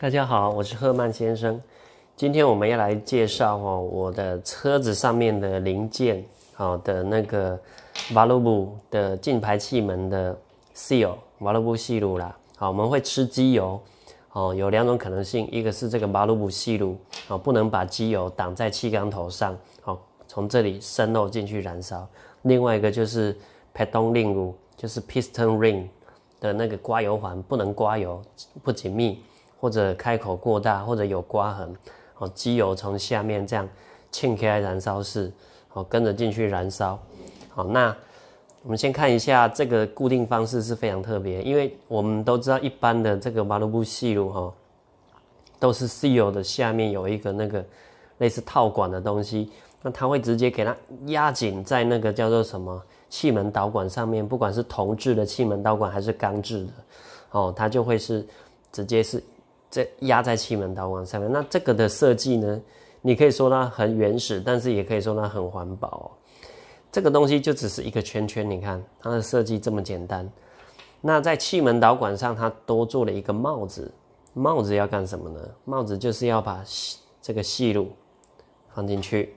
大家好，我是赫曼先生。今天我们要来介绍哈我的车子上面的零件，好的那个バルブ的进排气门的 seal，バルブ细路啦。好，我们会吃机油哦。有两种可能性，一个是这个バルブ细路啊不能把机油挡在气缸头上，好从这里渗漏进去燃烧；另外一个就是 p パッド i n グ，就是 piston ring 的那个刮油环不能刮油，不紧密。或者开口过大，或者有刮痕，哦，机油从下面这样嵌开燃烧室，哦，跟着进去燃烧，哦，那我们先看一下这个固定方式是非常特别，因为我们都知道一般的这个马路布细路哈，都是 seal 的下面有一个那个类似套管的东西，那它会直接给它压紧在那个叫做什么气门导管上面，不管是铜制的气门导管还是钢制的，哦，它就会是直接是。这压在气门导管上面，那这个的设计呢，你可以说它很原始，但是也可以说它很环保。这个东西就只是一个圈圈，你看它的设计这么简单。那在气门导管上，它多做了一个帽子。帽子要干什么呢？帽子就是要把这个细路放进去。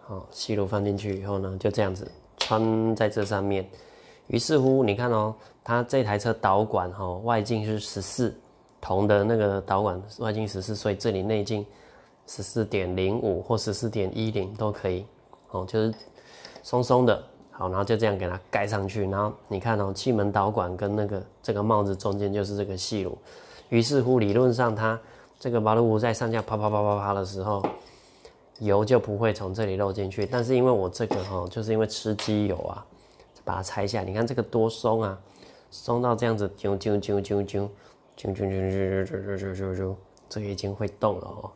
好，细路放进去以后呢，就这样子穿在这上面。于是乎，你看哦，它这台车导管哈外径是十四。铜的那个导管外径十四，所以这里内径十四点零五或十四点一零都可以，哦，就是松松的，好，然后就这样给它盖上去，然后你看哦，气门导管跟那个这个帽子中间就是这个细路，于是乎理论上它这个バルブ在上下啪啪啪啪啪的时候，油就不会从这里漏进去，但是因为我这个哈，就是因为吃机油啊，把它拆下，你看这个多松啊，松到这样子啾啾啾啾啾。啾啾啾啾啾啾啾啾，这已经会动了哦。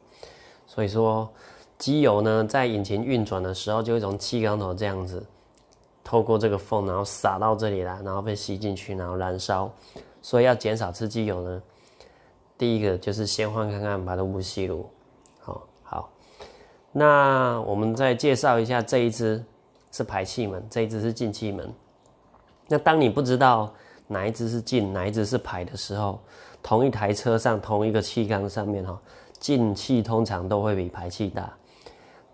所以说，机油呢，在引擎运转的时候，就会从气缸头这样子透过这个缝，然后洒到这里来，然后被吸进去，然后燃烧。所以要减少吃机油呢，第一个就是先换看看排的不吸路。好好，那我们再介绍一下这一只是排气门，这一只是进气门。那当你不知道。哪一只是进，哪一只是排的时候，同一台车上同一个气缸上面哈，进气通常都会比排气大。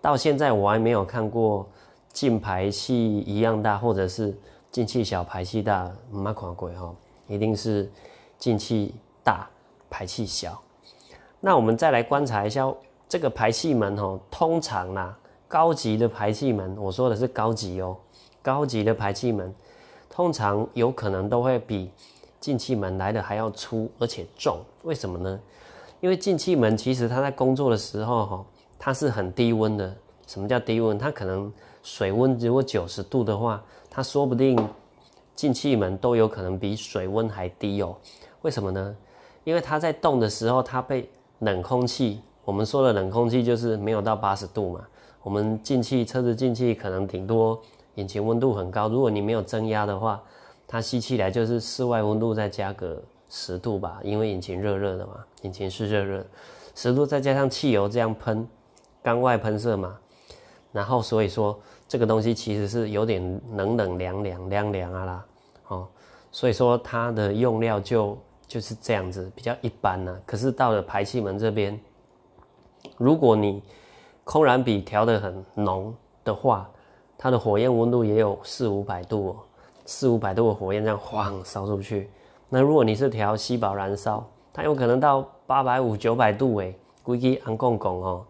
到现在我还没有看过进排气一样大，或者是进气小排气大，没看过哈，一定是进气大排气小。那我们再来观察一下这个排气门哈，通常呢，高级的排气门，我说的是高级哦，高级的排气门。通常有可能都会比进气门来的还要粗，而且重。为什么呢？因为进气门其实它在工作的时候，哈，它是很低温的。什么叫低温？它可能水温如果九十度的话，它说不定进气门都有可能比水温还低哦。为什么呢？因为它在动的时候，它被冷空气。我们说的冷空气就是没有到八十度嘛。我们进气车子进气可能顶多。引擎温度很高，如果你没有增压的话，它吸起来就是室外温度再加个十度吧，因为引擎热热的嘛，引擎是热热，十度再加上汽油这样喷，缸外喷射嘛，然后所以说这个东西其实是有点冷冷凉凉凉凉啊啦，哦，所以说它的用料就就是这样子比较一般啊。可是到了排气门这边，如果你空燃比调得很浓的话，它的火焰温度也有四五百度哦，四五百度的火焰这样晃烧出去。那如果你是调稀薄燃烧，它有可能到八百五九百度诶，估计安公公哦。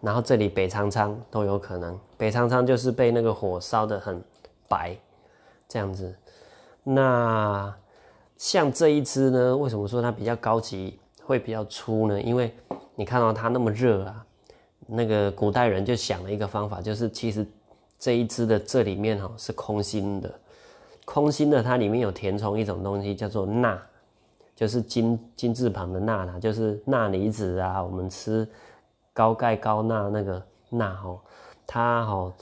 然后这里北苍苍都有可能，北苍苍就是被那个火烧得很白这样子。那像这一只呢，为什么说它比较高级，会比较粗呢？因为你看到它那么热啊，那个古代人就想了一个方法，就是其实。这一支的这里面哈是空心的，空心的它里面有填充一种东西叫做钠，就是金金字旁的钠啦，就是钠离子啊。我们吃高钙高钠那个钠哦，它哦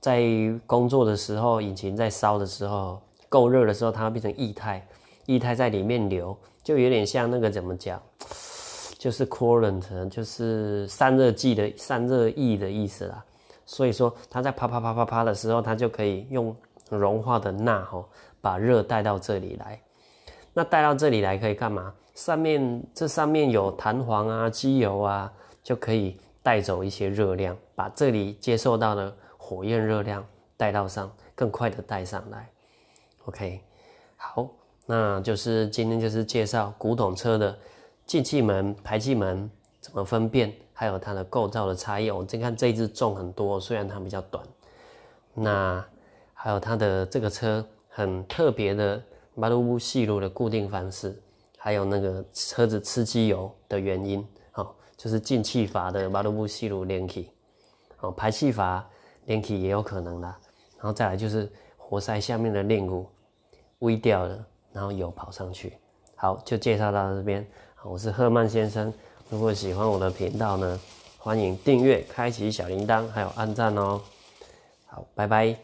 在工作的时候，引擎在烧的时候，够热的时候，它会变成液态，液态在里面流，就有点像那个怎么讲，就是 coolant，就是散热剂的散热液的意思啦。所以说，它在啪啪啪啪啪的时候，它就可以用融化的钠哈，把热带到这里来。那带到这里来可以干嘛？上面这上面有弹簧啊、机油啊，就可以带走一些热量，把这里接受到的火焰热量带到上更快的带上来。OK，好，那就是今天就是介绍古董车的进气门、排气门怎么分辨。还有它的构造的差异，我们再看这一只重很多，虽然它比较短。那还有它的这个车很特别的马路布细路的固定方式，还有那个车子吃机油的原因，哦，就是进气阀的马路布细路连体，哦，排气阀连体也有可能的。然后再来就是活塞下面的链骨微掉了，然后油跑上去。好，就介绍到这边。我是赫曼先生。如果喜欢我的频道呢，欢迎订阅、开启小铃铛，还有按赞哦。好，拜拜。